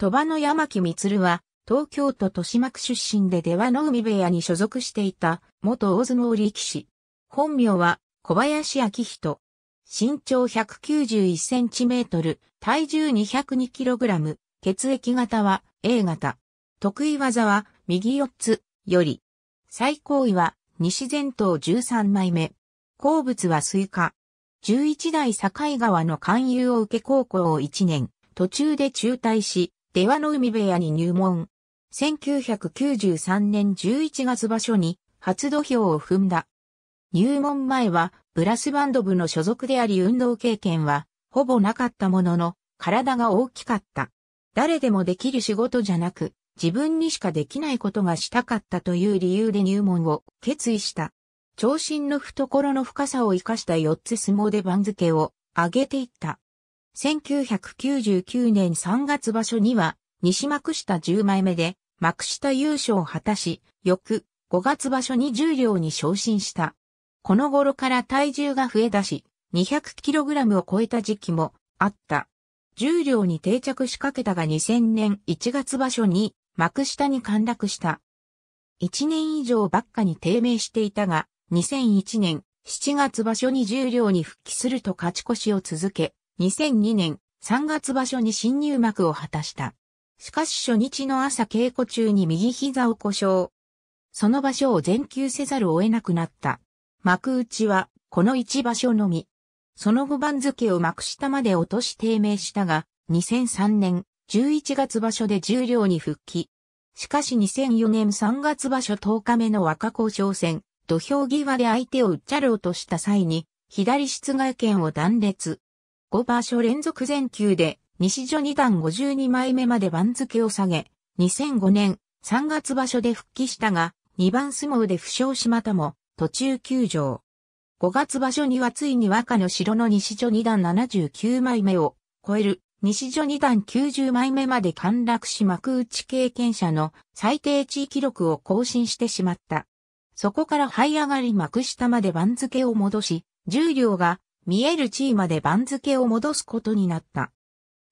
鳥羽の山木光は、東京都豊島区出身で出羽の海部屋に所属していた、元大相撲力士。本名は、小林明人。身長191センチメートル、体重202キログラム、血液型は A 型。得意技は、右四つ、より。最高位は、西前頭13枚目。好物はスイカ。11代境川の勧誘を受け高校を1年、途中で中退し、出羽の海部屋に入門。1993年11月場所に初土俵を踏んだ。入門前はブラスバンド部の所属であり運動経験はほぼなかったものの体が大きかった。誰でもできる仕事じゃなく自分にしかできないことがしたかったという理由で入門を決意した。長身の懐の深さを生かした4つ相撲で番付を上げていった。1999年3月場所には、西幕下10枚目で、幕下優勝を果たし、翌5月場所に重量両に昇進した。この頃から体重が増え出し、200kg を超えた時期もあった。重量両に定着しかけたが2000年1月場所に幕下に陥落した。1年以上ばっかに低迷していたが、2001年7月場所に重量両に復帰すると勝ち越しを続け、2002年3月場所に新入幕を果たした。しかし初日の朝稽古中に右膝を故障。その場所を全休せざるを得なくなった。幕内は、この一場所のみ。その後番付を幕下まで落とし低迷したが、2003年11月場所で重量に復帰。しかし2004年3月場所10日目の若交渉戦、土俵際で相手をうっちゃろうとした際に、左室外剣を断裂。5場所連続全球で、西序二段52枚目まで番付を下げ、2005年3月場所で復帰したが、2番相撲で負傷しまたも、途中休場。5月場所にはついに若の城の西序二段79枚目を超える、西序二段90枚目まで陥落し幕内経験者の最低値記録を更新してしまった。そこから這い上がり幕下まで番付を戻し、重量が見える地位まで番付を戻すことになった。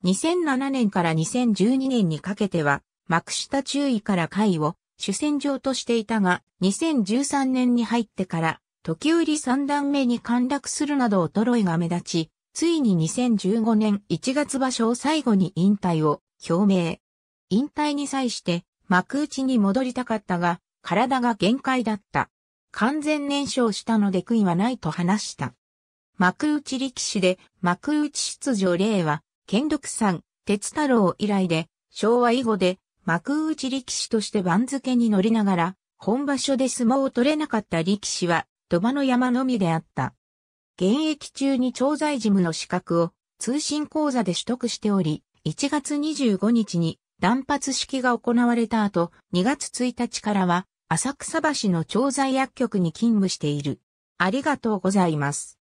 2007年から2012年にかけては、幕下注意から会を主戦場としていたが、2013年に入ってから、時折三段目に陥落するなど衰えが目立ち、ついに2015年1月場所を最後に引退を表明。引退に際して幕内に戻りたかったが、体が限界だった。完全燃焼したので悔いはないと話した。幕内力士で、幕内出場例は、剣六さん、鉄太郎以来で、昭和以後で、幕内力士として番付に乗りながら、本場所で相撲を取れなかった力士は、土場の山のみであった。現役中に調剤事務の資格を通信講座で取得しており、1月25日に断髪式が行われた後、2月1日からは、浅草橋の調剤薬局に勤務している。ありがとうございます。